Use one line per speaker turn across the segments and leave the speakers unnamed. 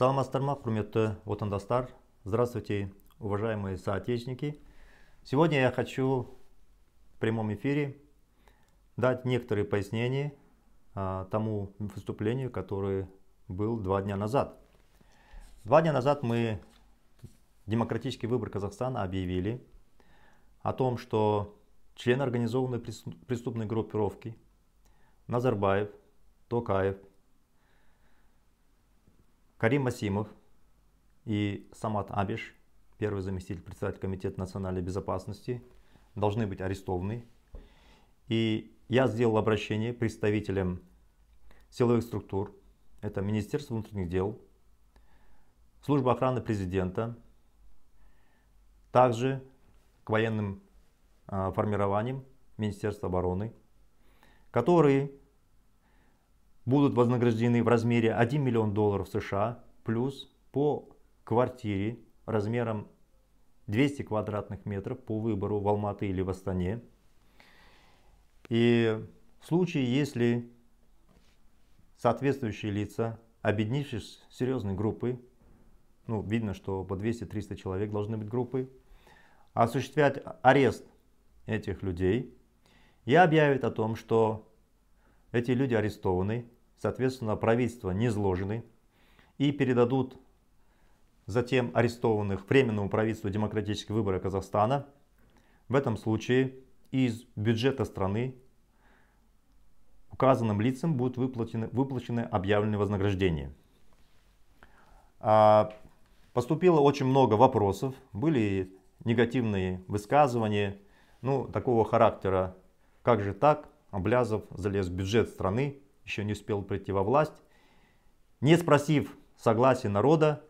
саламатсыздар ма құрметті отандастар здравствуйте уважаемые соотечественники сегодня я хочу в прямом эфире дать некоторые пояснения а, тому выступлению которое был два дня назад два дня назад мы демократический выбор казахстана объявили о том что член организованной преступной группировки назарбаев токаев Карим Масимов и Самат Абиш, первый заместитель председателя Комитета национальной безопасности, должны быть арестованы. И я сделал обращение представителям силовых структур, это Министерство внутренних дел, Служба охраны президента, также к военным а, формированиям Министерства обороны, которые будут вознаграждены в размере 1 миллион долларов США плюс по квартире размером 200 квадратных метров по выбору в Алматы или в Астане. И в случае, если соответствующие лица, объединившись с серьезной группой, ну, видно, что по 200-300 человек должны быть группы, осуществлять арест этих людей и объявит о том, что эти люди арестованы, соответственно, правительство не изложены и передадут затем арестованных Временному правительству демократических выборов Казахстана. В этом случае из бюджета страны указанным лицам будут выплачены, выплачены объявленные вознаграждения. А, поступило очень много вопросов, были негативные высказывания, ну, такого характера, как же так, Облязов залез в бюджет страны, еще не успел прийти во власть, не спросив согласия народа,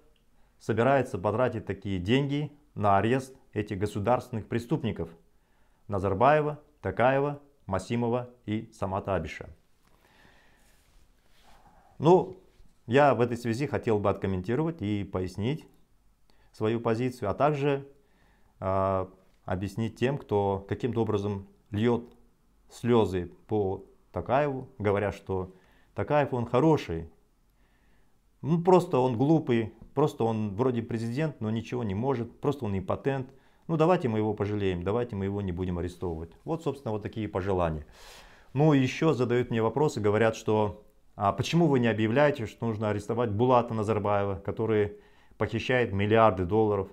собирается потратить такие деньги на арест этих государственных преступников Назарбаева, Такаева, Масимова и Самата Абиша. Ну, я в этой связи хотел бы откомментировать и пояснить свою позицию, а также э, объяснить тем, кто каким-то образом льет слезы по Такаеву, говоря, что Такаев он хороший, ну, просто он глупый, просто он вроде президент, но ничего не может, просто он импотент. Ну давайте мы его пожалеем, давайте мы его не будем арестовывать. Вот, собственно, вот такие пожелания. Ну еще задают мне вопросы, говорят, что а почему вы не объявляете, что нужно арестовать Булата Назарбаева, который похищает миллиарды долларов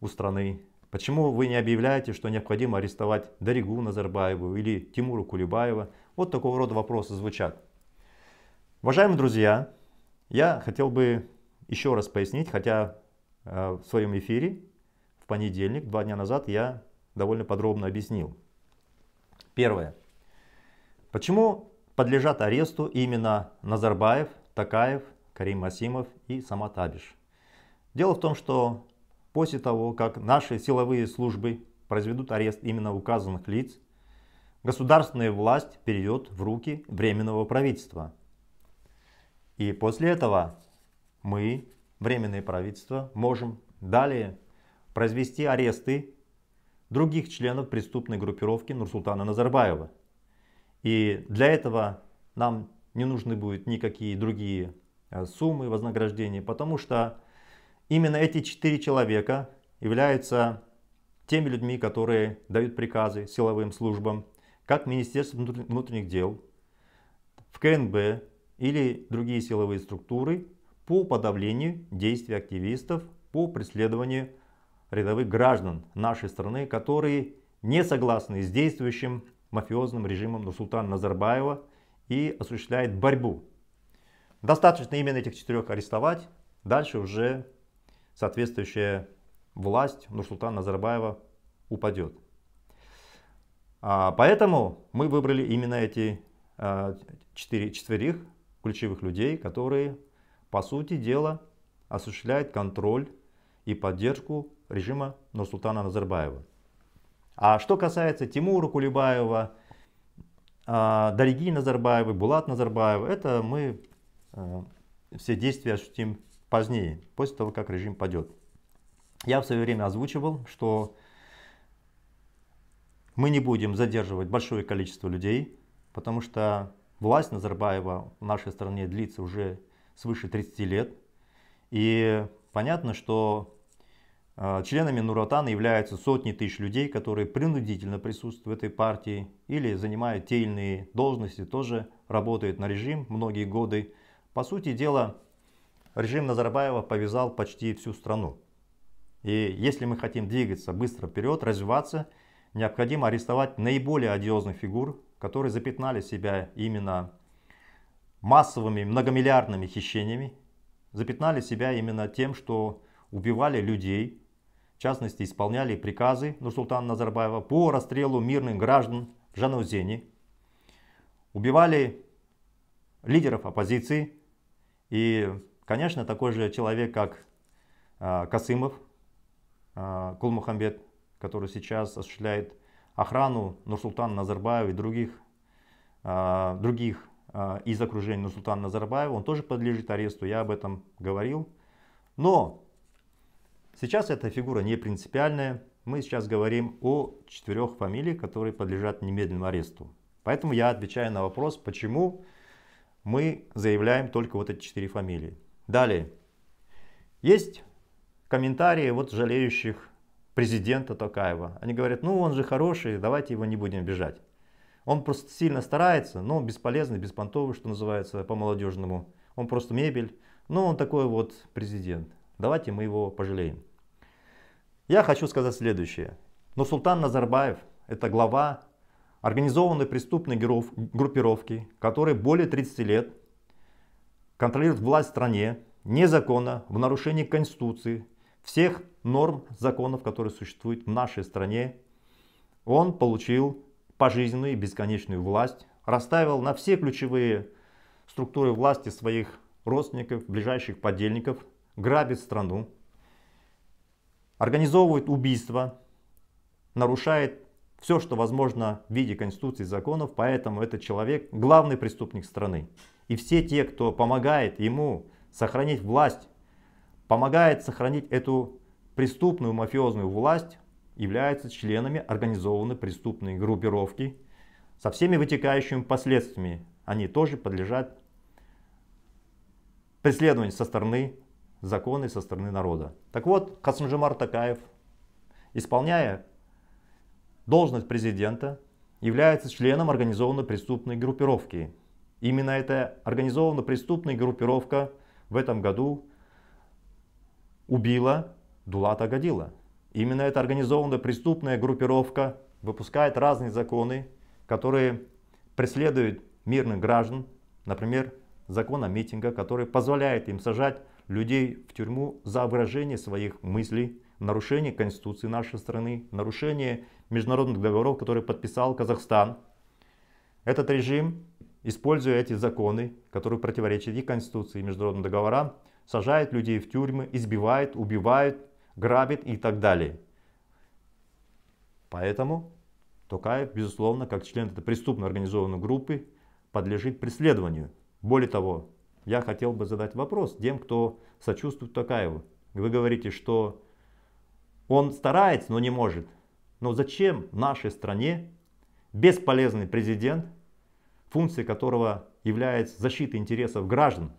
у страны? Почему вы не объявляете, что необходимо арестовать Даригу Назарбаеву или Тимура Кулебаева, вот такого рода вопросы звучат. Уважаемые друзья, я хотел бы еще раз пояснить, хотя э, в своем эфире в понедельник, два дня назад, я довольно подробно объяснил. Первое. Почему подлежат аресту именно Назарбаев, Такаев, Карим Масимов и сама Табиш? Дело в том, что после того, как наши силовые службы произведут арест именно указанных лиц, государственная власть перейдет в руки Временного правительства. И после этого мы, Временное правительство, можем далее произвести аресты других членов преступной группировки Нурсултана Назарбаева. И для этого нам не нужны будут никакие другие э, суммы вознаграждения, потому что именно эти четыре человека являются теми людьми, которые дают приказы силовым службам, как Министерство внутренних дел, в КНБ или другие силовые структуры по подавлению действий активистов, по преследованию рядовых граждан нашей страны, которые не согласны с действующим мафиозным режимом Нурсултана Назарбаева и осуществляет борьбу. Достаточно именно этих четырех арестовать, дальше уже соответствующая власть Нурсултана Назарбаева упадет. А, поэтому мы выбрали именно эти а, четыре, четверых ключевых людей, которые, по сути дела, осуществляют контроль и поддержку режима Нурсултана Назарбаева. А что касается Тимура Кулебаева, а, Дариги Назарбаева, Булат Назарбаева, это мы все действия ощутим позднее, после того, как режим падет. Я в свое время озвучивал, что мы не будем задерживать большое количество людей, потому что власть Назарбаева в нашей стране длится уже свыше 30 лет. И понятно, что э, Членами Нуротана являются сотни тысяч людей, которые принудительно присутствуют в этой партии или занимают те или иные должности, тоже работают на режим многие годы. По сути дела, режим Назарбаева повязал почти всю страну. И если мы хотим двигаться быстро вперед, развиваться – необходимо арестовать наиболее одиозных фигур, которые запятнали себя именно массовыми многомиллиардными хищениями, запятнали себя именно тем, что убивали людей, в частности исполняли приказы Нурсултана Назарбаева по расстрелу мирных граждан в Жанаузене, убивали лидеров оппозиции и, конечно, такой же человек, как а, Касымов, а, Кулмухамбет, который сейчас осуществляет охрану Нурсултана Назарбаева и других, а, других а, из окружения Нурсултана Назарбаева, он тоже подлежит аресту, я об этом говорил. Но сейчас эта фигура не принципиальная, мы сейчас говорим о четырех фамилиях, которые подлежат немедленному аресту. Поэтому я отвечаю на вопрос, почему мы заявляем только вот эти четыре фамилии. Далее. Есть комментарии вот жалеющих президента Токаева. Они говорят, ну он же хороший, давайте его не будем обижать. Он просто сильно старается, но он бесполезный, беспонтовый, что называется, по-молодежному. Он просто мебель, но он такой вот президент. Давайте мы его пожалеем. Я хочу сказать следующее. Но Султан Назарбаев – это глава организованной преступной группировки, которая более 30 лет контролирует власть в стране незаконно, в нарушении Конституции, всех норм, законов, которые существуют в нашей стране, он получил пожизненную и бесконечную власть, расставил на все ключевые структуры власти своих родственников, ближайших подельников, грабит страну, организовывает убийства, нарушает все, что возможно в виде конституции и законов, поэтому этот человек главный преступник страны. И все те, кто помогает ему сохранить власть помогает сохранить эту преступную мафиозную власть, являются членами организованной преступной группировки со всеми вытекающими последствиями. Они тоже подлежат преследованию со стороны закона и со стороны народа. Так вот, Касымжимар Такаев, исполняя должность президента, является членом организованной преступной группировки. Именно эта организованная преступная группировка в этом году убила Дулата Гадила. Именно эта организованная преступная группировка выпускает разные законы, которые преследуют мирных граждан, например, закон о митингах, который позволяет им сажать людей в тюрьму за выражение своих мыслей, нарушение Конституции нашей страны, нарушение международных договоров, которые подписал Казахстан. Этот режим, используя эти законы, которые противоречат и Конституции, и международным договорам, сажает людей в тюрьмы, избивает, убивает, грабит и так далее. Поэтому Токаев, безусловно, как член этой преступно организованной группы, подлежит преследованию. Более того, я хотел бы задать вопрос тем, кто сочувствует Токаеву. Вы говорите, что он старается, но не может. Но зачем в нашей стране бесполезный президент, функция которого является защита интересов граждан,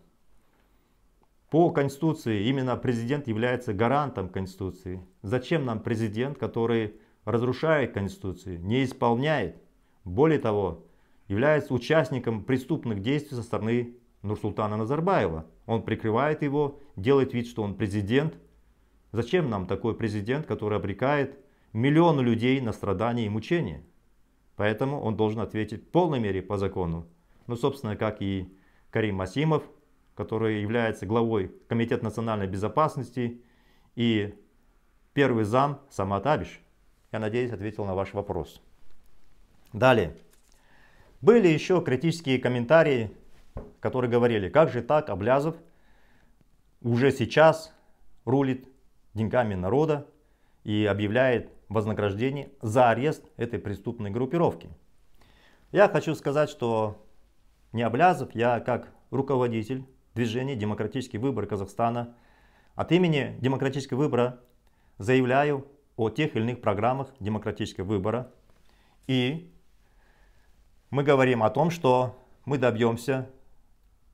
по Конституции именно президент является гарантом Конституции. Зачем нам президент, который разрушает Конституцию, не исполняет, более того, является участником преступных действий со стороны Нурсултана Назарбаева. Он прикрывает его, делает вид, что он президент. Зачем нам такой президент, который обрекает миллионы людей на страдания и мучения? Поэтому он должен ответить в полной мере по закону. Ну, собственно, как и Карим Масимов – который является главой Комитета национальной безопасности, и первый зам Самат Абиш. Я надеюсь, ответил на ваш вопрос. Далее. Были еще критические комментарии, которые говорили, как же так Облязов уже сейчас рулит деньгами народа и объявляет вознаграждение за арест этой преступной группировки. Я хочу сказать, что не Облязов, я как руководитель движение «Демократический выбор Казахстана». От имени «Демократического выбора» заявляю о тех или иных программах демократического выбора. И мы говорим о том, что мы добьемся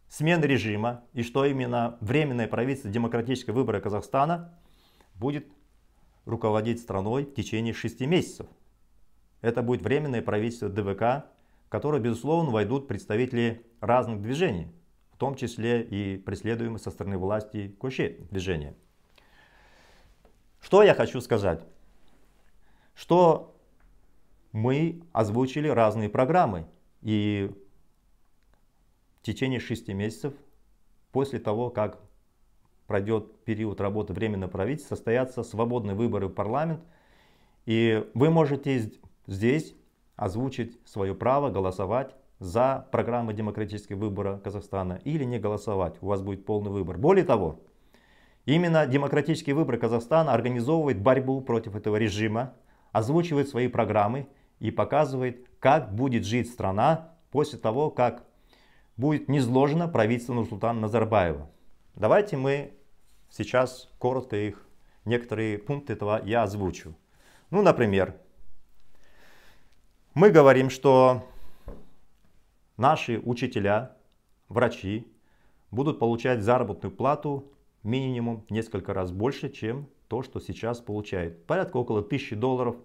смены режима и что именно Временное правительство демократического выбора Казахстана будет руководить страной в течение шести месяцев. Это будет Временное правительство ДВК, в которое, безусловно, войдут представители разных движений – в том числе и преследуемый со стороны власти Коши движение. Что я хочу сказать? Что мы озвучили разные программы и в течение шести месяцев после того, как пройдет период работы Временного правительства, состоятся свободные выборы в парламент. И вы можете здесь озвучить свое право голосовать за программы демократических выборов Казахстана или не голосовать. У вас будет полный выбор. Более того, именно демократические выборы Казахстана организовывает борьбу против этого режима, озвучивает свои программы и показывает, как будет жить страна после того, как будет низложено правительство Нурсултана Назарбаева. Давайте мы сейчас коротко их, некоторые пункты этого я озвучу. Ну, например, мы говорим, что наши учителя, врачи будут получать заработную плату минимум несколько раз больше, чем то, что сейчас получает. Порядка около 1000 долларов.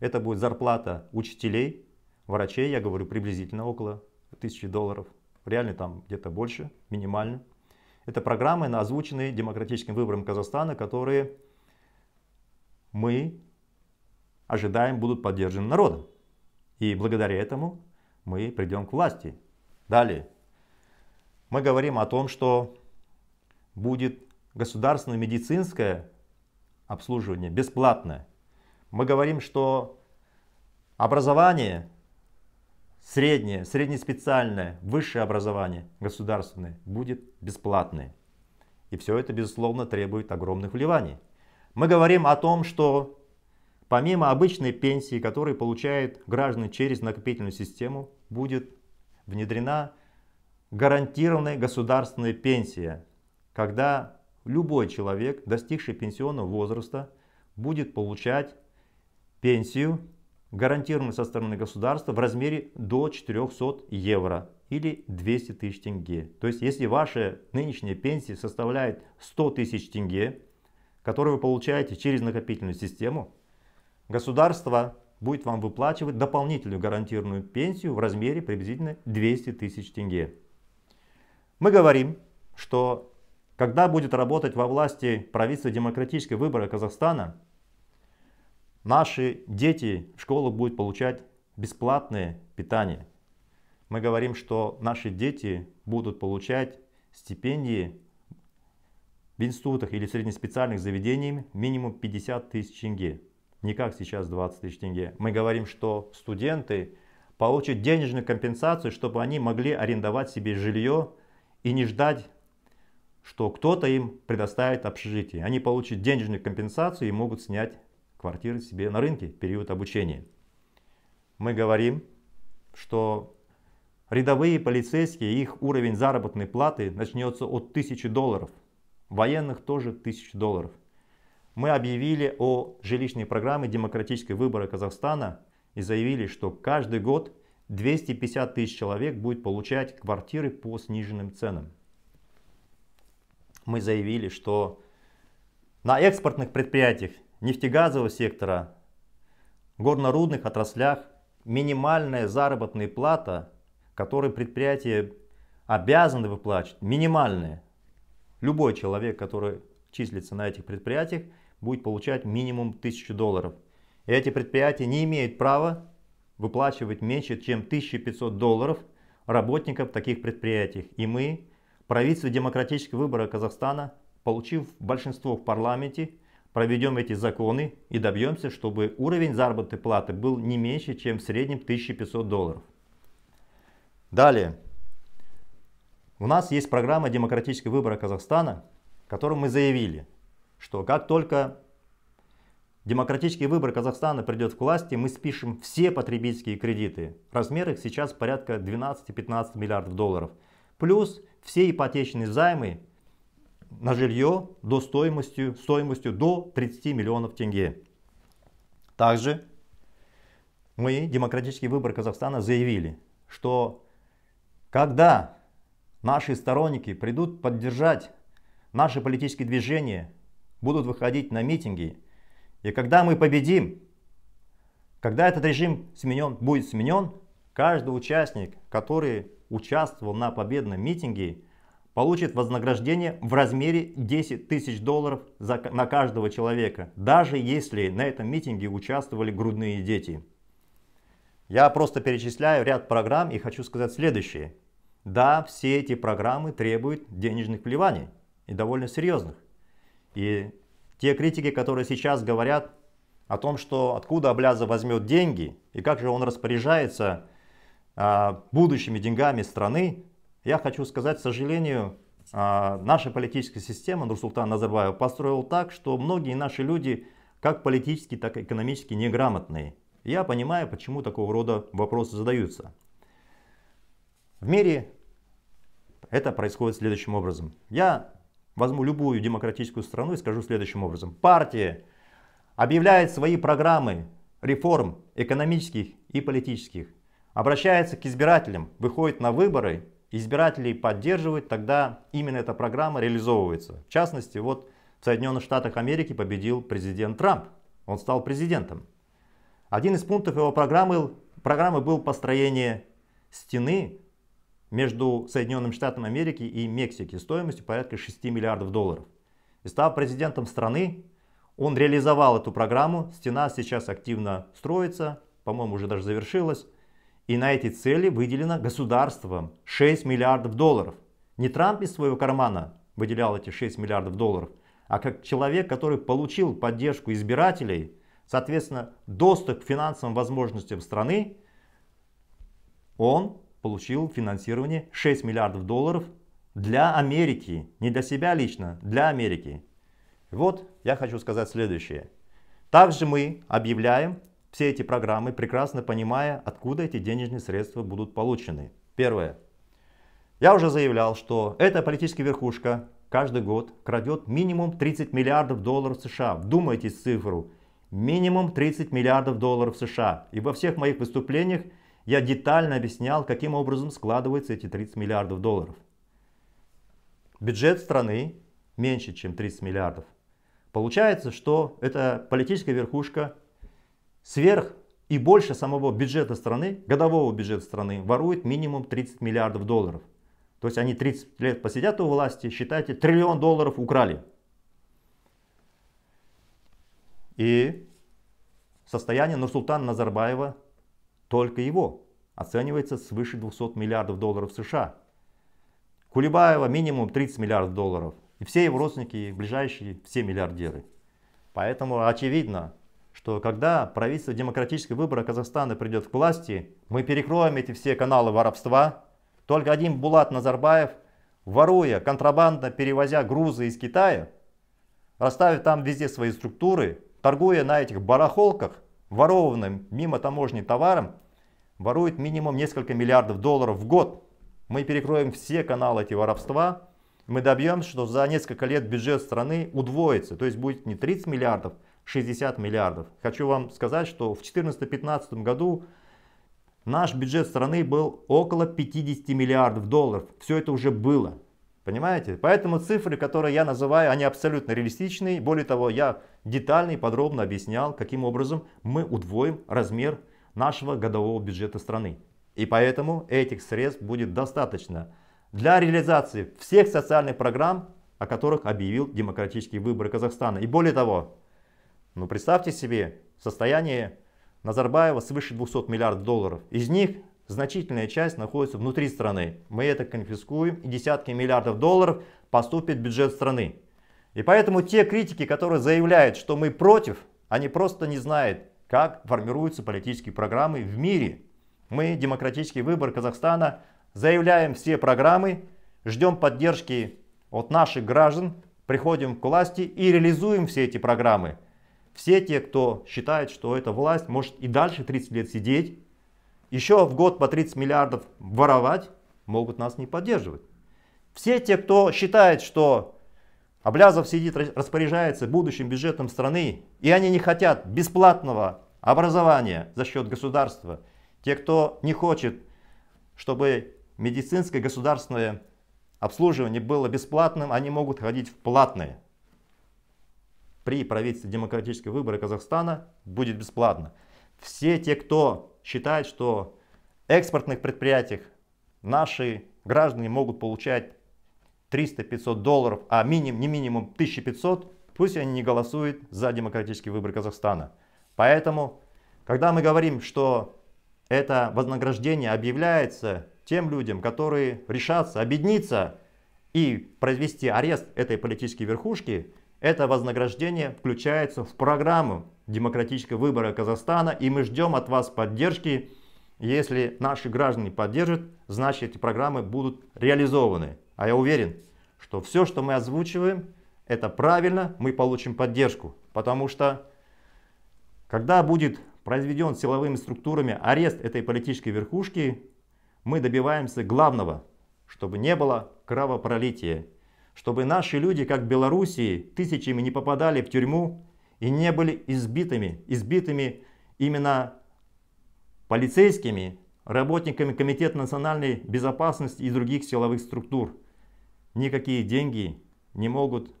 Это будет зарплата учителей, врачей, я говорю приблизительно около 1000 долларов. Реально там где-то больше, минимально. Это программы, озвученные демократическим выбором Казахстана, которые мы ожидаем будут поддержаны народом. И благодаря этому мы придем к власти. Далее. Мы говорим о том, что будет государственное медицинское обслуживание бесплатное. Мы говорим, что образование среднее, среднеспециальное, высшее образование государственное будет бесплатное. И все это, безусловно, требует огромных вливаний. Мы говорим о том, что Помимо обычной пенсии, которую получают граждане через накопительную систему, будет внедрена гарантированная государственная пенсия, когда любой человек, достигший пенсионного возраста, будет получать пенсию, гарантированную со стороны государства, в размере до 400 евро или 200 тысяч тенге. То есть, если ваша нынешняя пенсия составляет 100 тысяч тенге, которую вы получаете через накопительную систему, государство будет вам выплачивать дополнительную гарантированную пенсию в размере приблизительно 200 тысяч тенге. Мы говорим, что когда будет работать во власти правительство демократической выбора Казахстана, наши дети в школу будут получать бесплатное питание. Мы говорим, что наши дети будут получать стипендии в институтах или среднеспециальных заведениях минимум 50 тысяч тенге не как сейчас 20 тысяч тенге. Мы говорим, что студенты получат денежную компенсацию, чтобы они могли арендовать себе жилье и не ждать, что кто-то им предоставит общежитие. Они получат денежную компенсацию и могут снять квартиры себе на рынке в период обучения. Мы говорим, что рядовые полицейские, их уровень заработной платы начнется от 1000 долларов. Военных тоже 1000 долларов мы объявили о жилищной программе демократической выборы Казахстана и заявили, что каждый год 250 тысяч человек будет получать квартиры по сниженным ценам. Мы заявили, что на экспортных предприятиях нефтегазового сектора, горнорудных отраслях минимальная заработная плата, которую предприятие обязаны выплачивать, минимальная. Любой человек, который числится на этих предприятиях, будет получать минимум 1000 долларов. эти предприятия не имеют права выплачивать меньше, чем 1500 долларов работников таких предприятий. И мы, правительство демократического выбора Казахстана, получив большинство в парламенте, проведем эти законы и добьемся, чтобы уровень заработной платы был не меньше, чем в среднем 1500 долларов. Далее. У нас есть программа демократического выбора Казахстана, которую мы заявили – что как только демократический выбор Казахстана придет к власти, мы спишем все потребительские кредиты. Размер их сейчас порядка 12-15 миллиардов долларов. Плюс все ипотечные займы на жилье до стоимостью, стоимостью до 30 миллионов тенге. Также мы, демократический выбор Казахстана, заявили, что когда наши сторонники придут поддержать наши политические движения, будут выходить на митинги. И когда мы победим, когда этот режим сменен, будет сменен, каждый участник, который участвовал на победном митинге, получит вознаграждение в размере 10 тысяч долларов за, на каждого человека, даже если на этом митинге участвовали грудные дети. Я просто перечисляю ряд программ и хочу сказать следующее. Да, все эти программы требуют денежных вливаний и довольно серьезных. И те критики, которые сейчас говорят о том, что откуда Обляза возьмет деньги и как же он распоряжается а, будущими деньгами страны, я хочу сказать, к сожалению, а, наша политическая система Нурсултан Назарбаев построил так, что многие наши люди как политически, так и экономически неграмотные. Я понимаю, почему такого рода вопросы задаются. В мире это происходит следующим образом. Я возьму любую демократическую страну и скажу следующим образом. Партия объявляет свои программы реформ экономических и политических, обращается к избирателям, выходит на выборы, избирателей поддерживает, тогда именно эта программа реализовывается. В частности, вот в Соединенных Штатах Америки победил президент Трамп. Он стал президентом. Один из пунктов его программы, программы был построение стены между Соединенными Штатами Америки и Мексики стоимостью порядка 6 миллиардов долларов. И став президентом страны, он реализовал эту программу. Стена сейчас активно строится, по-моему, уже даже завершилась. И на эти цели выделено государством 6 миллиардов долларов. Не Трамп из своего кармана выделял эти 6 миллиардов долларов, а как человек, который получил поддержку избирателей, соответственно, доступ к финансовым возможностям страны, он получил финансирование 6 миллиардов долларов для Америки, не для себя лично, для Америки. Вот я хочу сказать следующее. Также мы объявляем все эти программы, прекрасно понимая, откуда эти денежные средства будут получены. Первое. Я уже заявлял, что эта политическая верхушка каждый год крадет минимум 30 миллиардов долларов США. Вдумайтесь в цифру. Минимум 30 миллиардов долларов США. И во всех моих выступлениях я детально объяснял, каким образом складываются эти 30 миллиардов долларов. Бюджет страны меньше, чем 30 миллиардов. Получается, что эта политическая верхушка сверх и больше самого бюджета страны, годового бюджета страны, ворует минимум 30 миллиардов долларов. То есть они 30 лет посидят у власти, считайте, триллион долларов украли. И состояние Нурсултана Назарбаева только его, оценивается свыше 200 миллиардов долларов США. Кулебаева минимум 30 миллиардов долларов. И все его родственники, ближайшие, все миллиардеры. Поэтому очевидно, что когда правительство демократического выбора Казахстана придет к власти, мы перекроем эти все каналы воровства. Только один Булат Назарбаев, воруя, контрабандно перевозя грузы из Китая, расставив там везде свои структуры, торгуя на этих барахолках, ворованным мимо таможни товаром ворует минимум несколько миллиардов долларов в год. Мы перекроем все каналы эти воровства, мы добьемся, что за несколько лет бюджет страны удвоится, то есть будет не 30 миллиардов, 60 миллиардов. Хочу вам сказать, что в 2014-2015 году наш бюджет страны был около 50 миллиардов долларов. Все это уже было. Понимаете? Поэтому цифры, которые я называю, они абсолютно реалистичные. Более того, я детально и подробно объяснял, каким образом мы удвоим размер нашего годового бюджета страны. И поэтому этих средств будет достаточно для реализации всех социальных программ, о которых объявил демократические выборы Казахстана. И более того, ну представьте себе состояние Назарбаева свыше 200 миллиардов долларов. Из них значительная часть находится внутри страны. Мы это конфискуем, и десятки миллиардов долларов поступит в бюджет страны. И поэтому те критики, которые заявляют, что мы против, они просто не знают, как формируются политические программы в мире. Мы, демократический выбор Казахстана, заявляем все программы, ждем поддержки от наших граждан, приходим к власти и реализуем все эти программы. Все те, кто считает, что эта власть может и дальше 30 лет сидеть, еще в год по 30 миллиардов воровать, могут нас не поддерживать. Все те, кто считает, что Облязов сидит, распоряжается будущим бюджетом страны, и они не хотят бесплатного образования за счет государства, те, кто не хочет, чтобы медицинское государственное обслуживание было бесплатным, они могут ходить в платные. При правительстве демократических выборов Казахстана будет бесплатно. Все те, кто считает, что экспортных предприятиях наши граждане могут получать 300-500 долларов, а минимум, не минимум 1500, пусть они не голосуют за демократические выборы Казахстана. Поэтому, когда мы говорим, что это вознаграждение объявляется тем людям, которые решатся объединиться и произвести арест этой политической верхушки, это вознаграждение включается в программу демократического выбора Казахстана. И мы ждем от вас поддержки. Если наши граждане поддержат, значит эти программы будут реализованы. А я уверен, что все, что мы озвучиваем, это правильно, мы получим поддержку. Потому что когда будет произведен силовыми структурами арест этой политической верхушки, мы добиваемся главного, чтобы не было кровопролития, чтобы наши люди, как в Белоруссии, тысячами не попадали в тюрьму, и не были избитыми, избитыми именно полицейскими, работниками Комитета национальной безопасности и других силовых структур. Никакие деньги не могут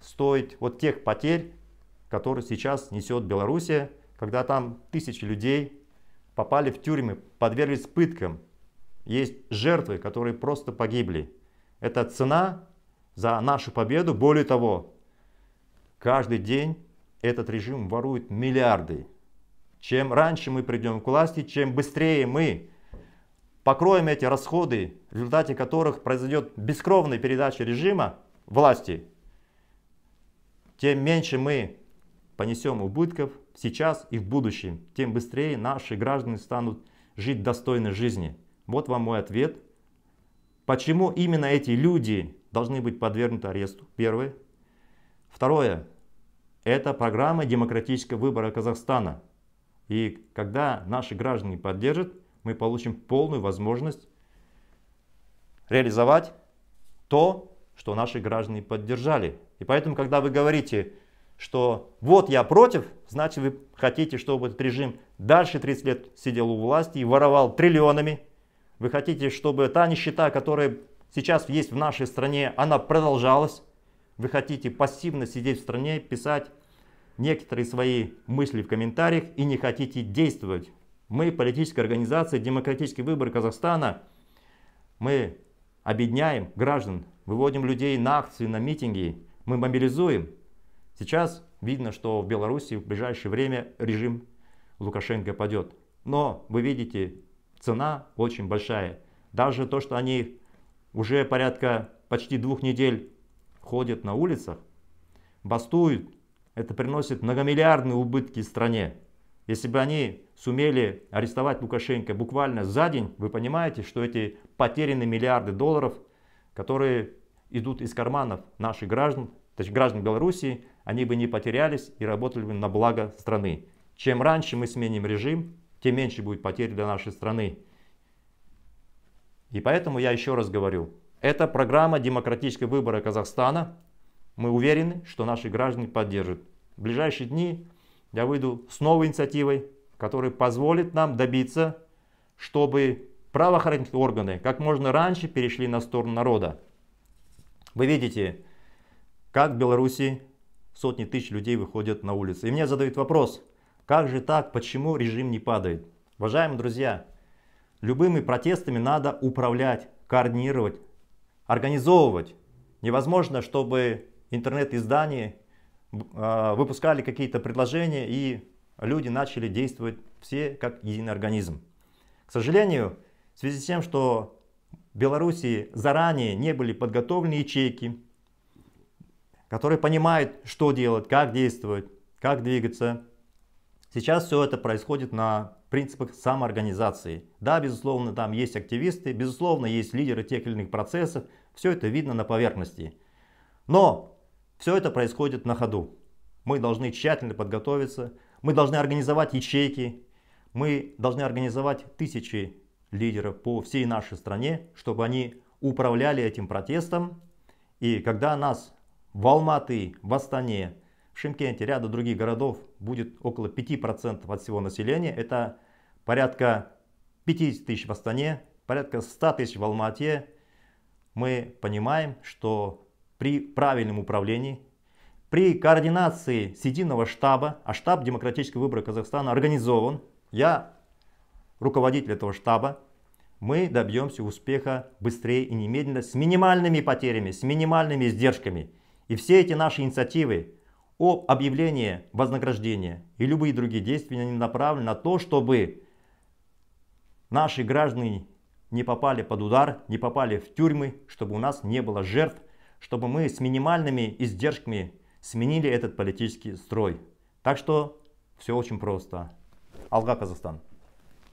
стоить вот тех потерь, которые сейчас несет Белоруссия, когда там тысячи людей попали в тюрьмы, подверглись пыткам. Есть жертвы, которые просто погибли. Это цена за нашу победу. Более того, Каждый день этот режим ворует миллиарды. Чем раньше мы придем к власти, чем быстрее мы покроем эти расходы, в результате которых произойдет бескровная передача режима власти, тем меньше мы понесем убытков сейчас и в будущем, тем быстрее наши граждане станут жить достойной жизни. Вот вам мой ответ. Почему именно эти люди должны быть подвергнуты аресту? Первое. Второе. Это программа демократического выбора Казахстана. И когда наши граждане поддержат, мы получим полную возможность реализовать то, что наши граждане поддержали. И поэтому, когда вы говорите, что вот я против, значит вы хотите, чтобы этот режим дальше 30 лет сидел у власти и воровал триллионами. Вы хотите, чтобы та нищета, которая сейчас есть в нашей стране, она продолжалась. Вы хотите пассивно сидеть в стране, писать некоторые свои мысли в комментариях и не хотите действовать. Мы, политическая организация «Демократический выбор Казахстана», мы объединяем граждан, выводим людей на акции, на митинги, мы мобилизуем. Сейчас видно, что в Беларуси в ближайшее время режим Лукашенко падет. Но вы видите, цена очень большая. Даже то, что они уже порядка почти двух недель ходят на улицах, бастуют, это приносит многомиллиардные убытки стране. Если бы они сумели арестовать Лукашенко буквально за день, вы понимаете, что эти потерянные миллиарды долларов, которые идут из карманов наших граждан, то есть граждан Белоруссии, они бы не потерялись и работали бы на благо страны. Чем раньше мы сменим режим, тем меньше будет потерь для нашей страны. И поэтому я еще раз говорю, это программа демократического выбора Казахстана. Мы уверены, что наши граждане поддержат в ближайшие дни я выйду с новой инициативой, которая позволит нам добиться, чтобы правоохранительные органы как можно раньше перешли на сторону народа. Вы видите, как в Беларуси сотни тысяч людей выходят на улицы. И мне задают вопрос, как же так, почему режим не падает? Уважаемые друзья, любыми протестами надо управлять, координировать, организовывать. Невозможно, чтобы интернет-издание а, выпускали какие-то предложения, и люди начали действовать все как единый организм. К сожалению, в связи с тем, что в Белоруссии заранее не были подготовлены ячейки, которые понимают, что делать, как действовать, как двигаться. Сейчас все это происходит на принципах самоорганизации. Да, безусловно, там есть активисты, безусловно, есть лидеры тех или иных процессов, все это видно на поверхности. Но все это происходит на ходу. Мы должны тщательно подготовиться, мы должны организовать ячейки, мы должны организовать тысячи лидеров по всей нашей стране, чтобы они управляли этим протестом. И когда нас в Алматы, в Астане, в Шимкенте, ряда других городов будет около 5% от всего населения, это порядка 50 тысяч в Астане, порядка 100 тысяч в Алмате, мы понимаем, что при правильном управлении, при координации Сединого штаба, а штаб демократического выбора Казахстана организован, я руководитель этого штаба, мы добьемся успеха быстрее и немедленно, с минимальными потерями, с минимальными издержками. И все эти наши инициативы об объявлении вознаграждения и любые другие действия они направлены на то, чтобы наши граждане не попали под удар, не попали в тюрьмы, чтобы у нас не было жертв чтобы мы с минимальными издержками сменили этот политический строй. Так что все очень просто. Алга, Казахстан.